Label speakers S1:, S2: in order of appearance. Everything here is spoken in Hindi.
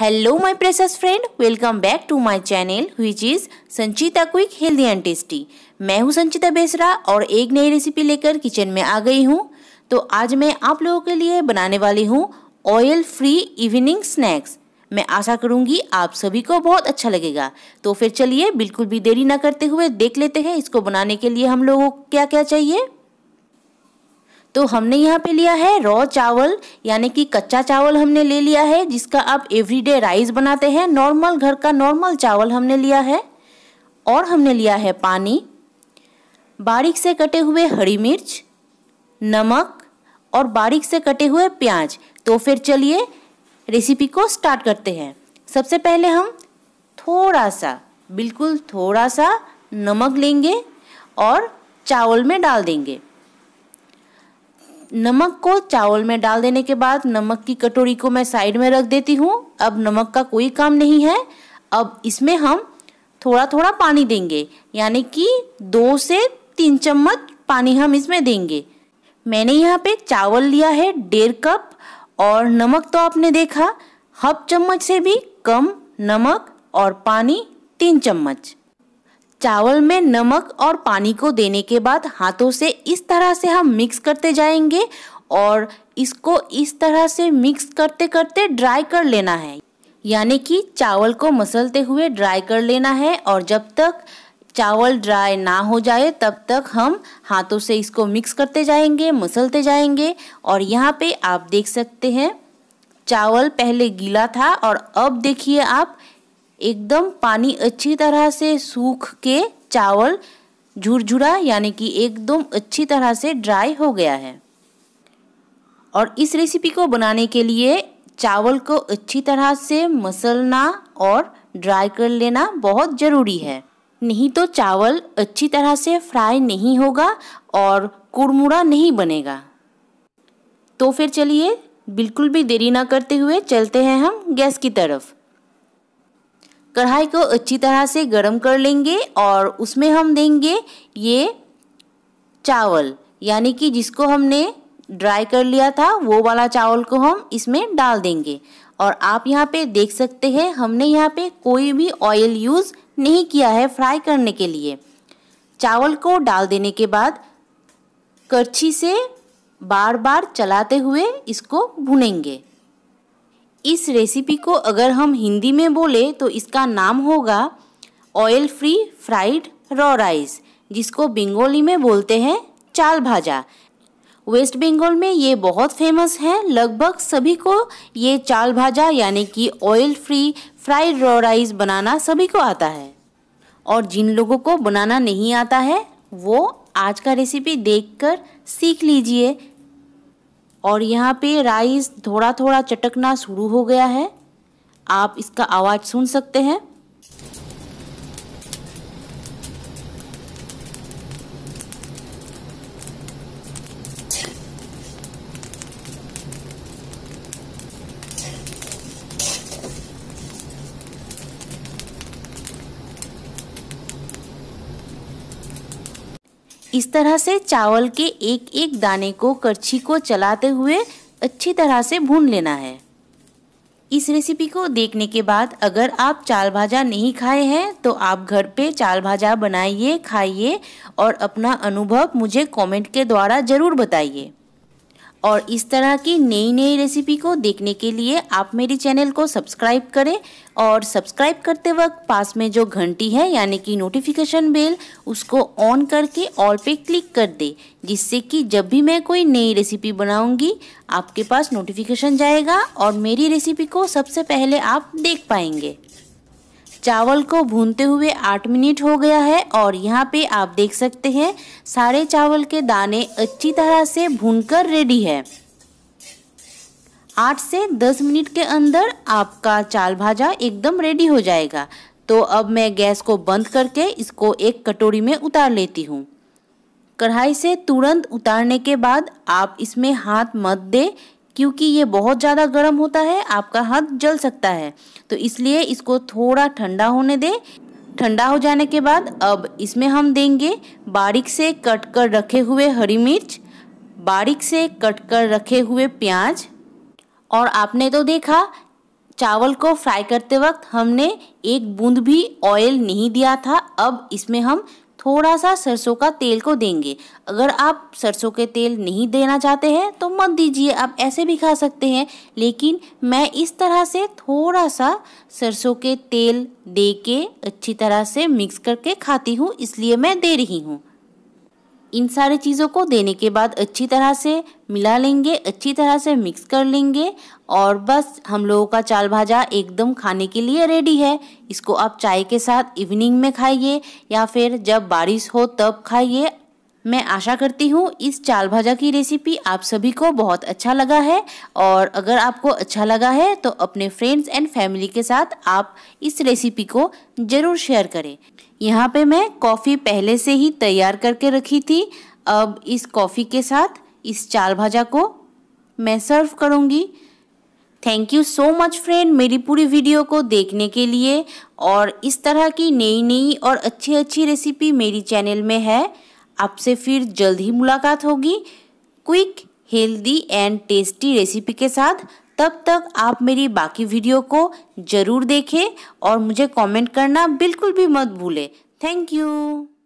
S1: hello my precious friend welcome back to my channel which is Sanchita quick healthy and tasty मैं हूं संचिता बेसरा और एक नई रेसिपी लेकर किचन में आ गई हूं तो आज मैं आप लोगों के लिए बनाने वाली हूं ऑयल फ्री इवनिंग स्नैक्स मैं आशा करूंगी आप सभी को बहुत अच्छा लगेगा तो फिर चलिए बिल्कुल भी देरी ना करते हुए देख लेते हैं इसको बनाने के लिए हम लोगों को क्या क्या चाहिए तो हमने यहाँ पे लिया है रॉ चावल यानी कि कच्चा चावल हमने ले लिया है जिसका आप एवरीडे राइस बनाते हैं नॉर्मल घर का नॉर्मल चावल हमने लिया है और हमने लिया है पानी बारीक से कटे हुए हरी मिर्च नमक और बारीक से कटे हुए प्याज तो फिर चलिए रेसिपी को स्टार्ट करते हैं सबसे पहले हम थोड़ा सा बिल्कुल थोड़ा सा नमक लेंगे और चावल में डाल देंगे नमक को चावल में डाल देने के बाद नमक की कटोरी को मैं साइड में रख देती हूँ अब नमक का कोई काम नहीं है अब इसमें हम थोड़ा थोड़ा पानी देंगे यानी कि दो से तीन चम्मच पानी हम इसमें देंगे मैंने यहाँ पे चावल लिया है डेढ़ कप और नमक तो आपने देखा हफ चम्मच से भी कम नमक और पानी तीन चम्मच चावल में नमक और पानी को देने के बाद हाथों से इस तरह से हम मिक्स करते जाएंगे और इसको इस तरह से मिक्स करते करते ड्राई कर लेना है यानी कि चावल को मसलते हुए ड्राई कर लेना है और जब तक चावल ड्राई ना हो जाए तब तक हम हाथों से इसको मिक्स करते जाएंगे मसलते जाएंगे और यहाँ पे आप देख सकते हैं चावल पहले गीला था और अब देखिए आप एकदम पानी अच्छी तरह से सूख के चावल झुरझुरा यानी कि एकदम अच्छी तरह से ड्राई हो गया है और इस रेसिपी को बनाने के लिए चावल को अच्छी तरह से मसलना और ड्राई कर लेना बहुत ज़रूरी है नहीं तो चावल अच्छी तरह से फ्राई नहीं होगा और कुड़मुड़ा नहीं बनेगा तो फिर चलिए बिल्कुल भी देरी ना करते हुए चलते हैं हम गैस की तरफ कढ़ाई को अच्छी तरह से गर्म कर लेंगे और उसमें हम देंगे ये चावल यानी कि जिसको हमने ड्राई कर लिया था वो वाला चावल को हम इसमें डाल देंगे और आप यहाँ पे देख सकते हैं हमने यहाँ पे कोई भी ऑयल यूज़ नहीं किया है फ्राई करने के लिए चावल को डाल देने के बाद करछी से बार बार चलाते हुए इसको भुनेंगे इस रेसिपी को अगर हम हिंदी में बोले तो इसका नाम होगा oil free fried raw rice जिसको बंगाली में बोलते हैं चाल भाजा वेस्ट बंगाल में ये बहुत फेमस है लगभग सभी को ये चाल भाजा यानी कि oil free fried raw rice बनाना सभी को आता है और जिन लोगों को बनाना नहीं आता है वो आज का रेसिपी देखकर सीख लीजिए और यहाँ पे राइस थोड़ा थोड़ा चटकना शुरू हो गया है आप इसका आवाज़ सुन सकते हैं इस तरह से चावल के एक एक दाने को करछी को चलाते हुए अच्छी तरह से भून लेना है इस रेसिपी को देखने के बाद अगर आप चाल भाजा नहीं खाए हैं तो आप घर पे चाल भाजा बनाइए खाइए और अपना अनुभव मुझे कमेंट के द्वारा ज़रूर बताइए और इस तरह की नई नई रेसिपी को देखने के लिए आप मेरे चैनल को सब्सक्राइब करें और सब्सक्राइब करते वक्त पास में जो घंटी है यानी कि नोटिफिकेशन बेल उसको ऑन करके ऑल पे क्लिक कर दे जिससे कि जब भी मैं कोई नई रेसिपी बनाऊंगी आपके पास नोटिफिकेशन जाएगा और मेरी रेसिपी को सबसे पहले आप देख पाएंगे चावल को भूनते हुए आठ मिनट हो गया है और यहाँ पे आप देख सकते हैं सारे चावल के दाने अच्छी तरह से भूनकर रेडी है आठ से दस मिनट के अंदर आपका चाल भाजा एकदम रेडी हो जाएगा तो अब मैं गैस को बंद करके इसको एक कटोरी में उतार लेती हूँ कढ़ाई से तुरंत उतारने के बाद आप इसमें हाथ मत दे क्योंकि ये बहुत ज़्यादा गर्म होता है आपका हाथ जल सकता है तो इसलिए इसको थोड़ा ठंडा होने दें ठंडा हो जाने के बाद अब इसमें हम देंगे बारीक से कट कर रखे हुए हरी मिर्च बारीक से कट कर रखे हुए प्याज और आपने तो देखा चावल को फ्राई करते वक्त हमने एक बूंद भी ऑयल नहीं दिया था अब इसमें हम थोड़ा सा सरसों का तेल को देंगे अगर आप सरसों के तेल नहीं देना चाहते हैं तो मत दीजिए आप ऐसे भी खा सकते हैं लेकिन मैं इस तरह से थोड़ा सा सरसों के तेल दे के अच्छी तरह से मिक्स करके खाती हूँ इसलिए मैं दे रही हूँ इन सारी चीज़ों को देने के बाद अच्छी तरह से मिला लेंगे अच्छी तरह से मिक्स कर लेंगे और बस हम लोगों का चाल भाजा एकदम खाने के लिए रेडी है इसको आप चाय के साथ इवनिंग में खाइए या फिर जब बारिश हो तब खाइए मैं आशा करती हूँ इस चाल भाजा की रेसिपी आप सभी को बहुत अच्छा लगा है और अगर आपको अच्छा लगा है तो अपने फ्रेंड्स एंड फैमिली के साथ आप इस रेसिपी को ज़रूर शेयर करें यहाँ पे मैं कॉफ़ी पहले से ही तैयार करके रखी थी अब इस कॉफ़ी के साथ इस चाल भाजा को मैं सर्व करूँगी thank you so much friend मेरी पूरी वीडियो को देखने के लिए और इस तरह की नई नई और अच्छी अच्छी रेसिपी मेरी चैनल में है आपसे फिर जल्द ही मुलाकात होगी quick healthy and tasty recipe के साथ तब तक आप मेरी बाकी वीडियो को ज़रूर देखें और मुझे कमेंट करना बिल्कुल भी मत भूलें थैंक यू